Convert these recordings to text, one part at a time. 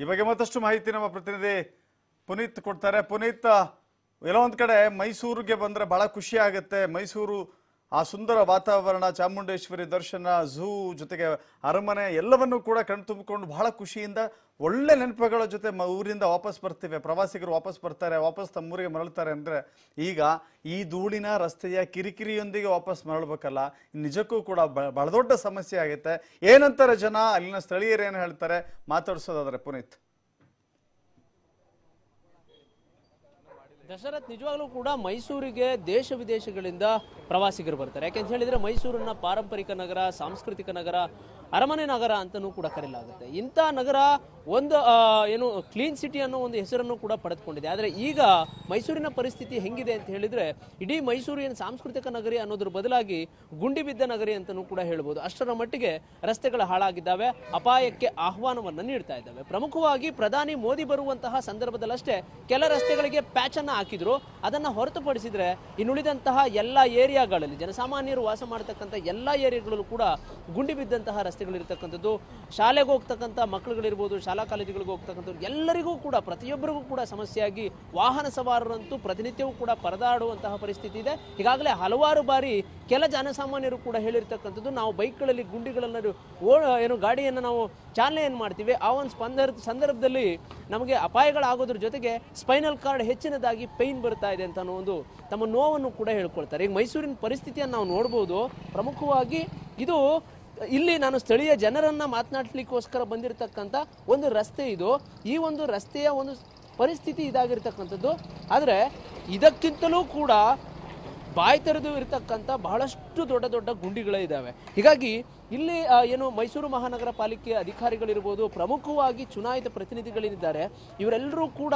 ಈ ಬಗ್ಗೆ ಮತ್ತಷ್ಟು ಮಾಹಿತಿ ನಮ್ಮ ಪ್ರತಿನಿಧಿ ಪುನೀತ್ ಕೊಡ್ತಾರೆ ಪುನೀತ್ ಎಲ್ಲೋ ಕಡೆ ಮೈಸೂರಿಗೆ ಬಂದರೆ ಬಹಳ ಖುಷಿ ಆಗುತ್ತೆ ಮೈಸೂರು ಆ ಸುಂದರ ವಾತಾವರಣ ಚಾಮುಂಡೇಶ್ವರಿ ದರ್ಶನ ಝೂ ಜೊತೆಗೆ ಅರಮನೆ ಎಲ್ಲವನ್ನೂ ಕೂಡ ಕಣ್ತುಂಬಿಕೊಂಡು ಬಹಳ ಖುಷಿಯಿಂದ ಒಳ್ಳೆ ನೆನಪುಗಳ ಜೊತೆ ಮ ಊರಿಂದ ವಾಪಸ್ ಬರ್ತೀವಿ ಪ್ರವಾಸಿಗರು ವಾಪಸ್ ಬರ್ತಾರೆ ವಾಪಸ್ ತಮ್ಮೂರಿಗೆ ಮರಳ್ತಾರೆ ಅಂದರೆ ಈಗ ಈ ಧೂಳಿನ ರಸ್ತೆಯ ಕಿರಿಕಿರಿಯೊಂದಿಗೆ ವಾಪಸ್ ಮರಳಬೇಕಲ್ಲ ನಿಜಕ್ಕೂ ಕೂಡ ಬಹಳ ದೊಡ್ಡ ಸಮಸ್ಯೆ ಆಗುತ್ತೆ ಏನಂತಾರೆ ಜನ ಅಲ್ಲಿನ ಸ್ಥಳೀಯರೇನು ಏನು ಹೇಳ್ತಾರೆ ಮಾತಾಡಿಸೋದಾದರೆ ಪುನೀತ್ ದಶರಥ್ ನಿಜವಾಗ್ಲೂ ಕೂಡ ಮೈಸೂರಿಗೆ ದೇಶ ವಿದೇಶಗಳಿಂದ ಪ್ರವಾಸಿಗರು ಬರ್ತಾರೆ ಯಾಕೆಂತ ಹೇಳಿದ್ರೆ ಮೈಸೂರಿನ ಪಾರಂಪರಿಕ ನಗರ ಸಾಂಸ್ಕೃತಿಕ ನಗರ ಅರಮನೆ ನಗರ ಅಂತಲೂ ಕೂಡ ಕರೆಯಲಾಗುತ್ತೆ ಇಂಥ ನಗರ ಒಂದು ಏನು ಕ್ಲೀನ್ ಸಿಟಿ ಅನ್ನೋ ಒಂದು ಹೆಸರನ್ನು ಕೂಡ ಪಡೆದುಕೊಂಡಿದೆ ಆದರೆ ಈಗ ಮೈಸೂರಿನ ಪರಿಸ್ಥಿತಿ ಹೆಂಗಿದೆ ಅಂತ ಹೇಳಿದ್ರೆ ಇಡೀ ಏನು ಸಾಂಸ್ಕೃತಿಕ ನಗರಿ ಅನ್ನೋದ್ರ ಬದಲಾಗಿ ಗುಂಡಿಬಿದ್ದ ನಗರಿ ಅಂತಲೂ ಕೂಡ ಹೇಳ್ಬೋದು ಅಷ್ಟರ ಮಟ್ಟಿಗೆ ರಸ್ತೆಗಳು ಹಾಳಾಗಿದ್ದಾವೆ ಅಪಾಯಕ್ಕೆ ಆಹ್ವಾನವನ್ನು ನೀಡ್ತಾ ಇದ್ದಾವೆ ಪ್ರಮುಖವಾಗಿ ಪ್ರಧಾನಿ ಮೋದಿ ಬರುವಂತಹ ಸಂದರ್ಭದಲ್ಲಷ್ಟೇ ಕೆಲ ರಸ್ತೆಗಳಿಗೆ ಪ್ಯಾಚನ್ನು ಹಾಕಿದ್ರು ಅದನ್ನ ಹೊರತುಪಡಿಸಿದ್ರೆ ಇನ್ನುಳಿದಂತಹ ಎಲ್ಲ ಏರಿಯಾಗಳಲ್ಲಿ ಜನಸಾಮಾನ್ಯರು ವಾಸ ಮಾಡತಕ್ಕಂಥ ಎಲ್ಲ ಏರಿಯಾಗಳಲ್ಲೂ ಕೂಡ ಗುಂಡಿ ಬಿದ್ದಂತಹ ರಸ್ತೆಗಳಿರ್ತಕ್ಕಂಥದ್ದು ಶಾಲೆಗೆ ಹೋಗ್ತಕ್ಕಂಥ ಮಕ್ಕಳುಗಳಿರ್ಬೋದು ಶಾಲಾ ಕಾಲೇಜುಗಳಿಗೆ ಹೋಗ್ತಕ್ಕಂಥವ್ರು ಎಲ್ಲರಿಗೂ ಕೂಡ ಪ್ರತಿಯೊಬ್ಬರಿಗೂ ಕೂಡ ಸಮಸ್ಯೆಯಾಗಿ ವಾಹನ ಸವಾರರಂತೂ ಪ್ರತಿನಿತ್ಯವೂ ಕೂಡ ಪರದಾಡುವಂತಹ ಪರಿಸ್ಥಿತಿ ಇದೆ ಈಗಾಗಲೇ ಹಲವಾರು ಬಾರಿ ಕೆಲ ಜನಸಾಮಾನ್ಯರು ಕೂಡ ಹೇಳಿರ್ತಕ್ಕಂಥದ್ದು ನಾವು ಬೈಕ್ಗಳಲ್ಲಿ ಗುಂಡಿಗಳನ್ನು ಓ ಏನು ಗಾಡಿಯನ್ನು ನಾವು ಚಾಲನೆ ಏನು ಮಾಡ್ತೀವಿ ಆ ಒಂದು ಸಂದರ್ಭದಲ್ಲಿ ನಮಗೆ ಅಪಾಯಗಳಾಗೋದ್ರ ಜೊತೆಗೆ ಸ್ಪೈನಲ್ ಕಾರ್ಡ್ ಹೆಚ್ಚಿನದಾಗಿ ವಿಪರೀತವಾಗಿ ಪೇಯ್ನ್ ಬರ್ತಾ ಇದೆ ಅಂತ ಅನ್ನೋ ಒಂದು ತಮ್ಮ ನೋವನ್ನು ಕೂಡ ಹೇಳ್ಕೊಳ್ತಾರೆ ಈಗ ಮೈಸೂರಿನ ಪರಿಸ್ಥಿತಿಯನ್ನು ನಾವು ನೋಡ್ಬೋದು ಪ್ರಮುಖವಾಗಿ ಇದು ಇಲ್ಲಿ ನಾನು ಸ್ಥಳೀಯ ಜನರನ್ನು ಮಾತನಾಡಲಿಕ್ಕೋಸ್ಕರ ಬಂದಿರತಕ್ಕಂಥ ಒಂದು ರಸ್ತೆ ಇದು ಈ ಒಂದು ರಸ್ತೆಯ ಒಂದು ಪರಿಸ್ಥಿತಿ ಇದಾಗಿರ್ತಕ್ಕಂಥದ್ದು ಆದರೆ ಇದಕ್ಕಿಂತಲೂ ಕೂಡ ಬಾಯಿ ತೆರೆದು ಇರತಕ್ಕಂಥ ಬಹಳಷ್ಟು ದೊಡ್ಡ ದೊಡ್ಡ ಗುಂಡಿಗಳೇ ಇದ್ದಾವೆ ಹೀಗಾಗಿ ಇಲ್ಲಿ ಏನು ಮೈಸೂರು ಮಹಾನಗರ ಪಾಲಿಕೆ ಅಧಿಕಾರಿಗಳಿರ್ಬೋದು ಪ್ರಮುಖವಾಗಿ ಚುನಾಯಿತ ಪ್ರತಿನಿಧಿಗಳಿದ್ದಾರೆ ಇವರೆಲ್ಲರೂ ಕೂಡ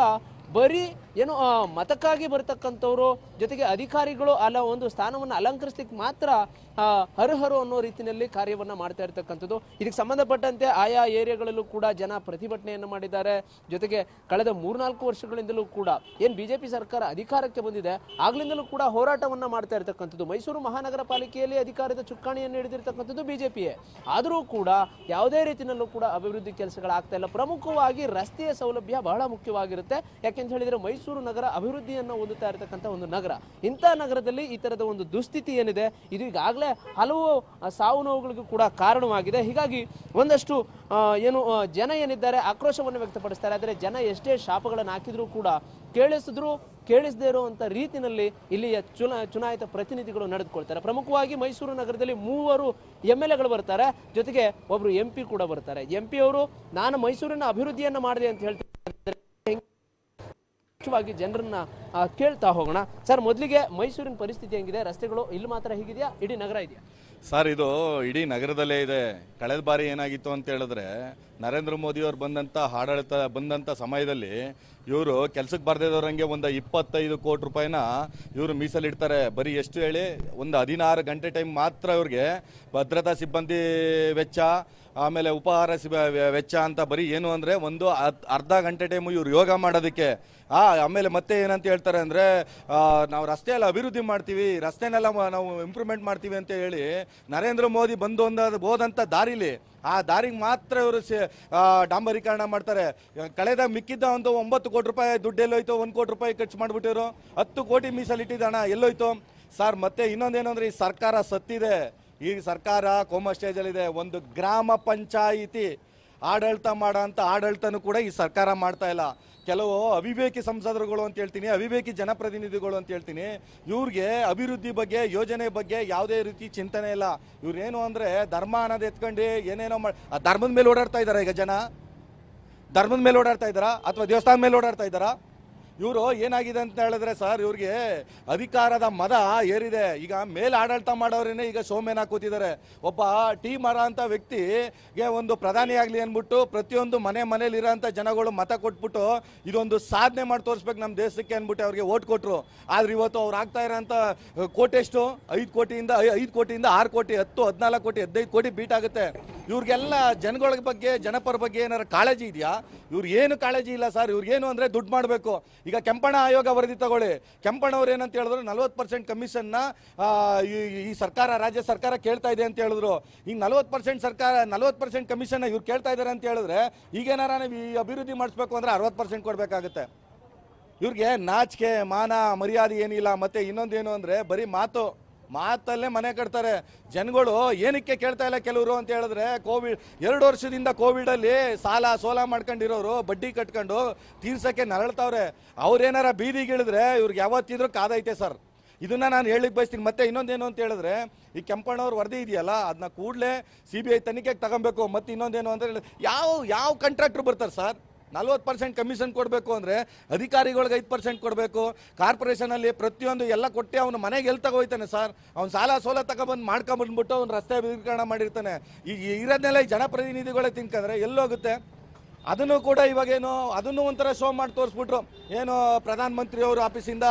ಬರೀ ಏನು ಮತಕ್ಕಾಗಿ ಬರ್ತಕ್ಕಂಥವ್ರು ಜೊತೆಗೆ ಅಧಿಕಾರಿಗಳು ಅಲ್ಲ ಒಂದು ಸ್ಥಾನವನ್ನು ಅಲಂಕರಿಸ್ಲಿಕ್ಕೆ ಮಾತ್ರ ಹರಹರು ಅನ್ನೋ ರೀತಿಯಲ್ಲಿ ಕಾರ್ಯವನ್ನು ಮಾಡ್ತಾ ಇರ್ತಕ್ಕಂಥದ್ದು ಇದಕ್ಕೆ ಸಂಬಂಧಪಟ್ಟಂತೆ ಆಯಾ ಏರಿಯಾಗಳಲ್ಲೂ ಕೂಡ ಜನ ಪ್ರತಿಭಟನೆಯನ್ನು ಮಾಡಿದ್ದಾರೆ ಜೊತೆಗೆ ಕಳೆದ ಮೂರ್ನಾಲ್ಕು ವರ್ಷಗಳಿಂದಲೂ ಕೂಡ ಏನು ಬಿಜೆಪಿ ಸರ್ಕಾರ ಅಧಿಕಾರಕ್ಕೆ ಬಂದಿದೆ ಆಗ್ಲಿಂದಲೂ ಕೂಡ ಹೋರಾಟವನ್ನು ಮಾಡ್ತಾ ಇರ್ತಕ್ಕಂಥದ್ದು ಮೈಸೂರು ಮಹಾನಗರ ಪಾಲಿಕೆಯಲ್ಲಿ ಅಧಿಕಾರದ ಚುಕ್ಕಾಣಿಯನ್ನು ಹಿಡಿದಿರ್ತಕ್ಕಂಥದ್ದು ಬಿಜೆಪಿಯೇ ಆದರೂ ಕೂಡ ಯಾವುದೇ ರೀತಿಯಲ್ಲೂ ಕೂಡ ಅಭಿವೃದ್ಧಿ ಕೆಲಸಗಳಾಗ್ತಾ ಇಲ್ಲ ಪ್ರಮುಖವಾಗಿ ರಸ್ತೆಯ ಸೌಲಭ್ಯ ಬಹಳ ಮುಖ್ಯವಾಗಿರುತ್ತೆ ಅಂತ ಹೇಳಿದ್ರೆ ಮೈಸೂರು ನಗರ ಅಭಿವೃದ್ಧಿಯನ್ನು ಹೊಂದುತ್ತಾ ಇರತಕ್ಕಂಥ ಒಂದು ನಗರ ಇಂಥ ನಗರದಲ್ಲಿ ಈ ತರದ ಒಂದು ದುಸ್ಥಿತಿ ಏನಿದೆ ಇದು ಈಗಾಗಲೇ ಹಲವು ಸಾವು ನೋವುಗಳಿಗೂ ಕೂಡ ಕಾರಣವಾಗಿದೆ ಹೀಗಾಗಿ ಒಂದಷ್ಟು ಏನು ಜನ ಏನಿದ್ದಾರೆ ಆಕ್ರೋಶವನ್ನು ವ್ಯಕ್ತಪಡಿಸ್ತಾರೆ ಆದರೆ ಜನ ಎಷ್ಟೇ ಶಾಪಗಳನ್ನು ಹಾಕಿದ್ರು ಕೂಡ ಕೇಳಿಸಿದ್ರು ಕೇಳಿಸದೇ ಇರುವಂಥ ರೀತಿಯಲ್ಲಿ ಇಲ್ಲಿಯ ಚುನ ಚುನಾಯಿತ ಪ್ರತಿನಿಧಿಗಳು ನಡೆದುಕೊಳ್ತಾರೆ ಪ್ರಮುಖವಾಗಿ ಮೈಸೂರು ನಗರದಲ್ಲಿ ಮೂವರು ಎಮ್ ಎಲ್ ಎಗಳು ಬರ್ತಾರೆ ಜೊತೆಗೆ ಒಬ್ಬರು ಎಂ ಪಿ ಕೂಡ ಬರ್ತಾರೆ ಎಂ ಪಿ ಅವರು ನಾನು ಮೈಸೂರಿನ ಅಭಿವೃದ್ಧಿಯನ್ನು ಮಾಡಿದೆ ಅಂತ ಹೇಳ್ತಾರೆ ಮುಖ್ಯವಾಗಿ ಜನರನ್ನ ಕೇಳ್ತಾ ಹೋಗೋಣ ಸರ್ ಮೊದಲಿಗೆ ಮೈಸೂರಿನ ಪರಿಸ್ಥಿತಿ ಹೆಂಗಿದೆ ರಸ್ತೆಗಳು ಇಲ್ಲಿ ಮಾತ್ರ ಹೀಗಿದೆಯಾ ಇಡೀ ನಗರ ಇದೆಯಾ ಸರ್ ಇದು ಇಡೀ ನಗರದಲ್ಲೇ ಇದೆ ಕಳೆದ ಬಾರಿ ಏನಾಗಿತ್ತು ಅಂತ ಹೇಳಿದ್ರೆ ನರೇಂದ್ರ ಮೋದಿ ಅವರು ಬಂದಂಥ ಆಡಳಿತ ಬಂದಂಥ ಸಮಯದಲ್ಲಿ ಇವರು ಕೆಲಸಕ್ಕೆ ಬರ್ದಿದ್ದವ್ರಂಗೆ ಒಂದು ಇಪ್ಪತ್ತೈದು ಕೋಟಿ ರೂಪಾಯಿನ ಇವರು ಮೀಸಲಿಡ್ತಾರೆ ಬರೀ ಎಷ್ಟು ಹೇಳಿ ಒಂದು ಹದಿನಾರು ಗಂಟೆ ಟೈಮ್ ಮಾತ್ರ ಇವ್ರಿಗೆ ಭದ್ರತಾ ಸಿಬ್ಬಂದಿ ವೆಚ್ಚ ಆಮೇಲೆ ಉಪಹಾರ ವೆಚ್ಚ ಅಂತ ಬರೀ ಏನು ಅಂದರೆ ಒಂದು ಅರ್ಧ ಗಂಟೆ ಟೈಮು ಇವ್ರು ಯೋಗ ಮಾಡೋದಕ್ಕೆ ಆ ಆಮೇಲೆ ಮತ್ತೆ ಏನಂತ ಹೇಳ್ತಾರೆ ಅಂದರೆ ನಾವು ರಸ್ತೆ ಎಲ್ಲ ಅಭಿವೃದ್ಧಿ ಮಾಡ್ತೀವಿ ರಸ್ತೆನೆಲ್ಲ ನಾವು ಇಂಪ್ರೂವ್ಮೆಂಟ್ ಮಾಡ್ತೀವಿ ಅಂತ ಹೇಳಿ ನರೇಂದ್ರ ಮೋದಿ ಬಂದು ಒಂದು ಹೋದಂಥ ದಾರಿಲಿ ಆ ದಾರಿಗೆ ಮಾತ್ರ ಇವರು ಡಾಂಬರೀಕರಣ ಮಾಡ್ತಾರೆ ಕಳೆದ ಮಿಕ್ಕಿದ್ದ ಒಂದು ಒಂಬತ್ತು ಕೋಟಿ ರೂಪಾಯಿ ದುಡ್ಡು ಎಲ್ಲೋಯ್ತು ಒಂದು ಕೋಟಿ ರೂಪಾಯಿ ಖರ್ಚು ಮಾಡಿಬಿಟ್ಟಿರು ಹತ್ತು ಕೋಟಿ ಮೀಸಲಿಟ್ಟಿದ್ದ ಹಣ ಎಲ್ಲೋಯ್ತು ಸರ್ ಮತ್ತೆ ಇನ್ನೊಂದೇನು ಅಂದರೆ ಈ ಸರ್ಕಾರ ಸತ್ತಿದೆ ಈ ಸರ್ಕಾರ ಕೋಮ ಸ್ಟೇಜಲ್ಲಿದೆ ಒಂದು ಗ್ರಾಮ ಪಂಚಾಯಿತಿ ಆಡಳಿತ ಮಾಡೋಂಥ ಆಡಳಿತನೂ ಕೂಡ ಈ ಸರ್ಕಾರ ಮಾಡ್ತಾ ಇಲ್ಲ ಕೆಲವು ಅವಿವೇಕಿ ಸಂಸದರುಗಳು ಅಂತ ಹೇಳ್ತೀನಿ ಅವಿವೇಕಿ ಜನಪ್ರತಿನಿಧಿಗಳು ಅಂತ ಹೇಳ್ತೀನಿ ಇವ್ರಿಗೆ ಅಭಿವೃದ್ಧಿ ಬಗ್ಗೆ ಯೋಜನೆ ಬಗ್ಗೆ ಯಾವುದೇ ರೀತಿ ಚಿಂತನೆ ಇಲ್ಲ ಇವ್ರೇನು ಅಂದರೆ ಧರ್ಮ ಅನ್ನೋದು ಎತ್ಕೊಂಡು ಏನೇನೋ ಮಾಡಿ ಆ ಧರ್ಮದ ಮೇಲೆ ಓಡಾಡ್ತಾ ಇದ್ದಾರೆ ಈಗ ಜನ ಧರ್ಮದ ಮೇಲೆ ಓಡಾಡ್ತಾ ಇದ್ದಾರಾ ಅಥವಾ ದೇವಸ್ಥಾನದ ಮೇಲೆ ಓಡಾಡ್ತಾ ಇದ್ದಾರಾ ಇವರು ಏನಾಗಿದೆ ಅಂತ ಹೇಳಿದ್ರೆ ಸರ್ ಇವ್ರಿಗೆ ಅಧಿಕಾರದ ಮದ ಏರಿದೆ ಈಗ ಮೇಲ್ ಆಡಳಿತ ಮಾಡೋರೇ ಈಗ ಸೋಮೇನ ಕೂತಿದ್ದಾರೆ ಒಬ್ಬ ಟಿ ಮರ ಅಂತ ವ್ಯಕ್ತಿಗೆ ಒಂದು ಪ್ರಧಾನಿ ಆಗಲಿ ಅಂದ್ಬಿಟ್ಟು ಪ್ರತಿಯೊಂದು ಮನೆ ಮನೇಲಿ ಇರೋಂಥ ಜನಗಳು ಮತ ಕೊಟ್ಬಿಟ್ಟು ಇದೊಂದು ಸಾಧನೆ ಮಾಡಿ ತೋರಿಸ್ಬೇಕು ನಮ್ಮ ದೇಶಕ್ಕೆ ಅಂದ್ಬಿಟ್ಟು ಅವ್ರಿಗೆ ಓಟ್ ಕೊಟ್ಟರು ಆದ್ರೆ ಇವತ್ತು ಅವ್ರು ಆಗ್ತಾ ಇರೋಂಥ ಕೋಟಿ ಎಷ್ಟು ಐದು ಕೋಟಿಯಿಂದ ಐದು ಕೋಟಿಯಿಂದ ಆರು ಕೋಟಿ ಹತ್ತು ಹದಿನಾಲ್ಕು ಕೋಟಿ ಹದಿನೈದು ಕೋಟಿ ಬೀಟ್ ಆಗುತ್ತೆ ಇವ್ರಿಗೆಲ್ಲ ಜನಗಳ ಬಗ್ಗೆ ಜನಪರ ಬಗ್ಗೆ ಏನಾರು ಕಾಳಜಿ ಇದೆಯಾ ಇವ್ರು ಏನು ಕಾಳಜಿ ಇಲ್ಲ ಸರ್ ಇವ್ರಿಗೇನು ಅಂದರೆ ದುಡ್ಡು ಮಾಡಬೇಕು ಈಗ ಕೆಂಪಣ್ಣ ಆಯೋಗ ವರದಿ ತಗೊಳ್ಳಿ ಕೆಂಪಣ್ಣವ್ರು ಏನಂತ ಹೇಳಿದ್ರು ನಲ್ವತ್ತು ಪರ್ಸೆಂಟ್ ಕಮಿಷನ್ನ ಈ ಸರ್ಕಾರ ರಾಜ್ಯ ಸರ್ಕಾರ ಕೇಳ್ತಾ ಇದೆ ಅಂತ ಹೇಳಿದ್ರು ಈಗ ನಲ್ವತ್ತು ಪರ್ಸೆಂಟ್ ಸರ್ಕಾರ ನಲ್ವತ್ತು ಪರ್ಸೆಂಟ್ ಕಮಿಷನ್ನ ಇವ್ರು ಕೇಳ್ತಾ ಇದ್ದಾರೆ ಅಂತ ಹೇಳಿದ್ರೆ ಈಗೇನಾರ ನಾವು ಈ ಅಭಿವೃದ್ಧಿ ಮಾಡಿಸ್ಬೇಕು ಅಂದರೆ ಅರವತ್ತು ಪರ್ಸೆಂಟ್ ಕೊಡಬೇಕಾಗುತ್ತೆ ಇವ್ರಿಗೆ ನಾಚಿಕೆ ಮಾನ ಮರ್ಯಾದೆ ಏನಿಲ್ಲ ಮತ್ತು ಇನ್ನೊಂದೇನು ಅಂದರೆ ಬರೀ ಮಾತು ಮಾತಲ್ಲೇ ಮನೆ ಕಟ್ತಾರೆ ಜನಗಳು ಏನಕ್ಕೆ ಕೇಳ್ತಾ ಇಲ್ಲ ಕೆಲವರು ಅಂತ ಹೇಳಿದ್ರೆ ಕೋವಿಡ್ ಎರಡು ವರ್ಷದಿಂದ ಕೋವಿಡಲ್ಲಿ ಸಾಲ ಸೋಲ ಮಾಡ್ಕೊಂಡಿರೋರು ಬಡ್ಡಿ ಕಟ್ಕೊಂಡು ತೀರ್ಸೋಕ್ಕೆ ನರಳ್ತಾವ್ರೆ ಅವ್ರೇನಾರ ಬೀದಿಗಿಳಿದ್ರೆ ಇವ್ರಿಗೆ ಯಾವತ್ತಿದ್ರೂ ಕಾದೈತೆ ಸರ್ ಇದನ್ನ ನಾನು ಹೇಳಿಕ್ ಬಯಸ್ತೀನಿ ಮತ್ತೆ ಇನ್ನೊಂದೇನು ಅಂತ ಹೇಳಿದ್ರೆ ಈ ಕೆಂಪಣ್ಣವ್ರು ವರದಿ ಇದೆಯಲ್ಲ ಅದನ್ನ ಕೂಡಲೇ ಸಿ ಬಿ ಐ ತನಿಖೆಗೆ ತಗೊಬೇಕು ಮತ್ತೆ ಇನ್ನೊಂದೇನು ಅಂತ ಹೇಳಿದ್ರೆ ಯಾವ ಯಾವ ಕಾಂಟ್ರಾಕ್ಟ್ರು ಬರ್ತಾರೆ ಸರ್ ನಲ್ವತ್ತು ಪರ್ಸೆಂಟ್ ಕಮಿಷನ್ ಕೊಡಬೇಕು ಅಂದರೆ ಅಧಿಕಾರಿಗಳಿಗೆ ಐದು ಪರ್ಸೆಂಟ್ ಕೊಡಬೇಕು ಕಾರ್ಪೊರೇಷನಲ್ಲಿ ಪ್ರತಿಯೊಂದು ಎಲ್ಲ ಕೊಟ್ಟು ಅವನು ಮನೆಗೆ ಎಲ್ಲಿ ತಗೋಯ್ತಾನೆ ಸರ್ ಅವ್ನು ಸಾಲ ಸೋಲ ತಗೊಬಂದು ಮಾಡ್ಕೊಂಬಂದ್ಬಿಟ್ಟು ಅವ್ನು ರಸ್ತೆ ಬೀಕರಣ ಮಾಡಿರ್ತಾನೆ ಈಗ ಇರೋದನ್ನೆಲ್ಲ ಈ ಜನಪ್ರತಿನಿಧಿಗಳೇ ತಿನ್ಕಂದ್ರೆ ಎಲ್ಲೋಗುತ್ತೆ ಅದನ್ನು ಕೂಡ ಇವಾಗೇನು ಅದನ್ನು ಒಂಥರ ಶೋ ಮಾಡಿ ತೋರಿಸ್ಬಿಟ್ರು ಏನು ಪ್ರಧಾನಮಂತ್ರಿಯವರು ಆಫೀಸಿಂದ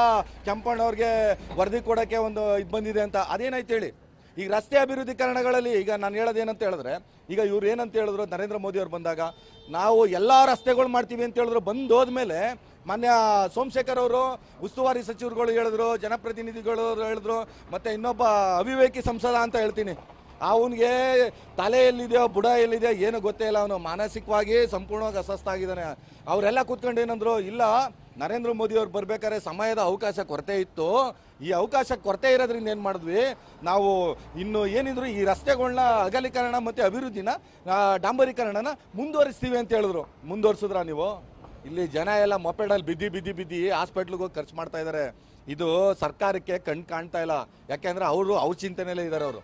ಕೆಂಪಣ್ಣವ್ರಿಗೆ ವರದಿ ಕೊಡೋಕ್ಕೆ ಒಂದು ಇದು ಬಂದಿದೆ ಅಂತ ಅದೇನಾಯ್ತು ಹೇಳಿ ಈಗ ರಸ್ತೆ ಅಭಿವೃದ್ಧಿಕರಣಗಳಲ್ಲಿ ಈಗ ನಾನು ಹೇಳೋದೇನಂತ ಹೇಳಿದ್ರೆ ಈಗ ಇವ್ರು ಏನಂತ ಹೇಳಿದ್ರು ನರೇಂದ್ರ ಮೋದಿ ಅವರು ಬಂದಾಗ ನಾವು ಎಲ್ಲ ರಸ್ತೆಗಳು ಮಾಡ್ತೀವಿ ಅಂತ ಹೇಳಿದ್ರು ಬಂದು ಹೋದ್ಮೇಲೆ ಮಾನ್ಯ ಸೋಮಶೇಖರ್ ಅವರು ಉಸ್ತುವಾರಿ ಸಚಿವರುಗಳು ಹೇಳಿದ್ರು ಜನಪ್ರತಿನಿಧಿಗಳು ಹೇಳಿದ್ರು ಮತ್ತು ಇನ್ನೊಬ್ಬ ಅವಿವೇಕಿ ಸಂಸದ ಅಂತ ಹೇಳ್ತೀನಿ ಅವನಿಗೆ ತಲೆ ಎಲ್ಲಿದೆಯೋ ಬುಡ ಎಲ್ಲಿದೆಯೋ ಏನು ಗೊತ್ತೇ ಇಲ್ಲ ಅವನು ಮಾನಸಿಕವಾಗಿ ಸಂಪೂರ್ಣವಾಗಿ ಅಸ್ವಸ್ಥ ಆಗಿದ್ದಾನೆ ಅವರೆಲ್ಲ ಕೂತ್ಕೊಂಡು ಏನಂದ್ರು ಇಲ್ಲ ನರೇಂದ್ರ ಮೋದಿ ಅವ್ರು ಬರ್ಬೇಕಾದ್ರೆ ಸಮಯದ ಅವಕಾಶ ಕೊರತೆ ಇತ್ತು ಈ ಅವಕಾಶ ಕೊರತೆ ಇರೋದ್ರಿಂದ ಏನು ಮಾಡಿದ್ವಿ ನಾವು ಇನ್ನು ಏನಿದ್ರು ಈ ರಸ್ತೆಗಳನ್ನ ಅಗಲೀಕರಣ ಮತ್ತು ಅಭಿವೃದ್ಧಿನ ಡಾಂಬರೀಕರಣನ ಮುಂದುವರಿಸ್ತೀವಿ ಅಂತ ಹೇಳಿದ್ರು ಮುಂದುವರಿಸಿದ್ರ ನೀವು ಇಲ್ಲಿ ಜನ ಎಲ್ಲ ಮೊಪೆಡಲ್ಲಿ ಬಿದ್ದಿ ಬಿದ್ದಿ ಬಿದ್ದಿ ಹಾಸ್ಪಿಟ್ಲ್ಗೆ ಹೋಗಿ ಖರ್ಚು ಮಾಡ್ತಾ ಇದ್ದಾರೆ ಇದು ಸರ್ಕಾರಕ್ಕೆ ಕಣ್ ಕಾಣ್ತಾ ಇಲ್ಲ ಯಾಕೆಂದ್ರೆ ಅವರು ಅವ್ರ ಚಿಂತನೆಯಲ್ಲೇ ಇದ್ದಾರೆ ಅವರು